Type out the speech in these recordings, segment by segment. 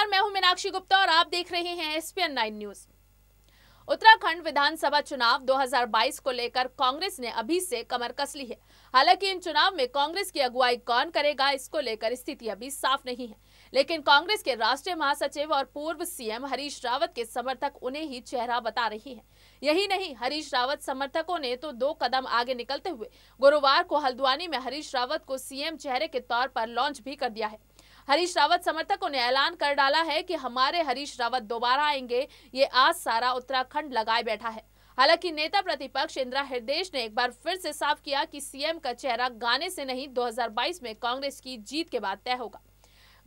नमस्कार मैं हूं मीनाक्षी गुप्ता और आप देख रहे हैं एसपीएन नाइन न्यूज उत्तराखंड विधानसभा चुनाव 2022 को लेकर कांग्रेस ने अभी से कमर कस ली है हालांकि इन चुनाव में कांग्रेस की अगुवाई कौन करेगा इसको लेकर स्थिति अभी साफ नहीं है लेकिन कांग्रेस के राष्ट्रीय महासचिव और पूर्व सीएम हरीश रावत के समर्थक उन्हें ही चेहरा बता रही हैं। यही नहीं हरीश रावत समर्थकों ने तो दो कदम आगे निकलते हुए गुरुवार को हल्द्वानी में हरीश रावत को सीएम चेहरे के तौर पर लॉन्च भी कर दिया है हरीश रावत समर्थकों ने ऐलान कर डाला है कि हमारे हरीश रावत दोबारा आएंगे ये आज सारा उत्तराखंड लगाए बैठा है हालांकि नेता प्रतिपक्ष इंदिरा हृदयेश ने एक बार फिर से साफ किया कि सीएम का चेहरा गाने से नहीं 2022 में कांग्रेस की जीत के बाद तय होगा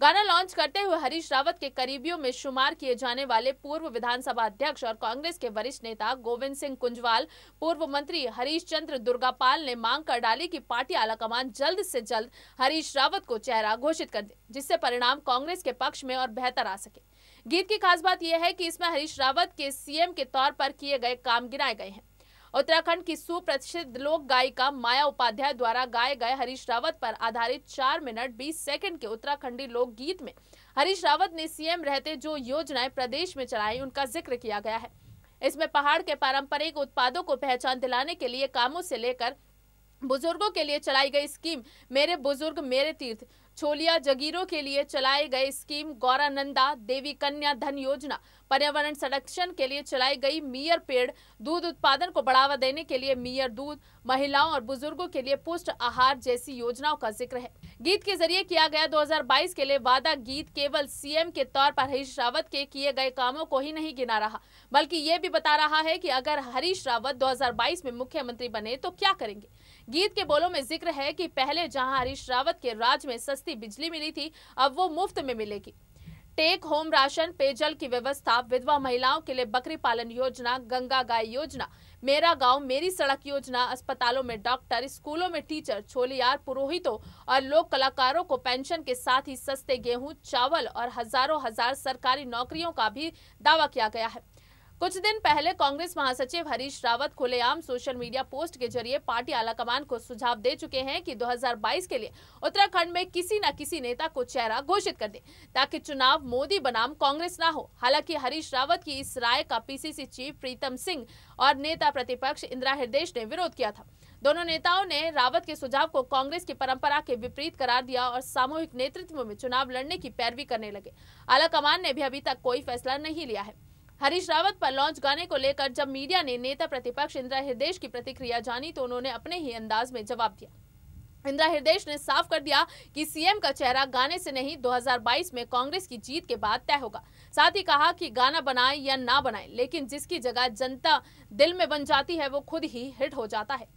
गाना लॉन्च करते हुए हरीश रावत के करीबियों में शुमार किए जाने वाले पूर्व विधानसभा अध्यक्ष और कांग्रेस के वरिष्ठ नेता गोविंद सिंह कुंजवाल पूर्व मंत्री हरीश चंद्र दुर्गापाल ने मांग कर डाली कि पार्टी आलाकमान जल्द से जल्द हरीश रावत को चेहरा घोषित कर दे जिससे परिणाम कांग्रेस के पक्ष में और बेहतर आ सके गीत की खास बात यह है की इसमें हरीश रावत के सीएम के तौर पर किए गए काम गिनाए गए हैं उत्तराखंड की सुप्रसिद्ध लोक गायिका माया उपाध्याय द्वारा गाए गए हरीश रावत पर आधारित चार मिनट बीस सेकंड के उत्तराखंडी लोक गीत में हरीश रावत ने सीएम रहते जो योजनाएं प्रदेश में चलाई उनका जिक्र किया गया है इसमें पहाड़ के पारंपरिक उत्पादों को पहचान दिलाने के लिए कामों से लेकर बुजुर्गों के लिए चलाई गई स्कीम मेरे बुजुर्ग मेरे तीर्थ छोलिया जगीरों के लिए चलाए गए स्कीम गौरानंदा देवी कन्या धन योजना पर्यावरण संरक्षण के लिए चलाई गई मियर पेड़ दूध उत्पादन को बढ़ावा देने के लिए मियर दूध महिलाओं और बुजुर्गों के लिए पुष्ट आहार जैसी योजनाओं का जिक्र है गीत के जरिए किया गया 2022 के लिए वादा गीत केवल सीएम के तौर पर हरीश रावत के किए गए कामों को ही नहीं गिना रहा बल्कि ये भी बता रहा है कि अगर हरीश रावत 2022 में मुख्यमंत्री बने तो क्या करेंगे गीत के बोलों में जिक्र है कि पहले जहां हरीश रावत के राज में सस्ती बिजली मिली थी अब वो मुफ्त में मिलेगी टेक होम राशन पेयजल की व्यवस्था विधवा महिलाओं के लिए बकरी पालन योजना गंगा गाय योजना मेरा गांव मेरी सड़क योजना अस्पतालों में डॉक्टर स्कूलों में टीचर छोलियार पुरोहितों और लोक कलाकारों को पेंशन के साथ ही सस्ते गेहूं चावल और हजारों हजार सरकारी नौकरियों का भी दावा किया गया है कुछ दिन पहले कांग्रेस महासचिव हरीश रावत खुलेआम सोशल मीडिया पोस्ट के जरिए पार्टी आलाकमान को सुझाव दे चुके हैं कि 2022 के लिए उत्तराखंड में किसी न किसी नेता को चेहरा घोषित कर दे ताकि चुनाव मोदी बनाम कांग्रेस न हो हालांकि हरीश रावत की इस राय का पीसीसी चीफ प्रीतम सिंह और नेता प्रतिपक्ष इंदिरा हृदय ने विरोध किया था दोनों नेताओं ने रावत के सुझाव को कांग्रेस की परंपरा के विपरीत करार दिया और सामूहिक नेतृत्व में चुनाव लड़ने की पैरवी करने लगे आला कमान ने भी अभी तक कोई फैसला नहीं लिया है हरीश रावत पर लॉन्च गाने को लेकर जब मीडिया ने नेता प्रतिपक्ष इंदिरा हृदय की प्रतिक्रिया जानी तो उन्होंने अपने ही अंदाज में जवाब दिया इंदिरा हृदय ने साफ कर दिया कि सीएम का चेहरा गाने से नहीं 2022 में कांग्रेस की जीत के बाद तय होगा साथ ही कहा कि गाना बनाए या ना बनाए लेकिन जिसकी जगह जनता दिल में बन जाती है वो खुद ही हिट हो जाता है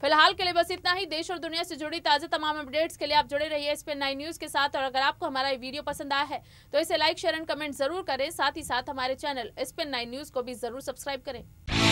फिलहाल के लिए बस इतना ही देश और दुनिया से जुड़ी ताज़ा तमाम अपडेट्स के लिए आप जुड़े रहिए एसपीएन नाइन न्यूज़ के साथ और अगर आपको हमारा ये वीडियो पसंद आया है तो इसे लाइक शेयर एंड कमेंट जरूर करें साथ ही साथ हमारे चैनल एसपीएन नाइन न्यूज़ को भी जरूर सब्सक्राइब करें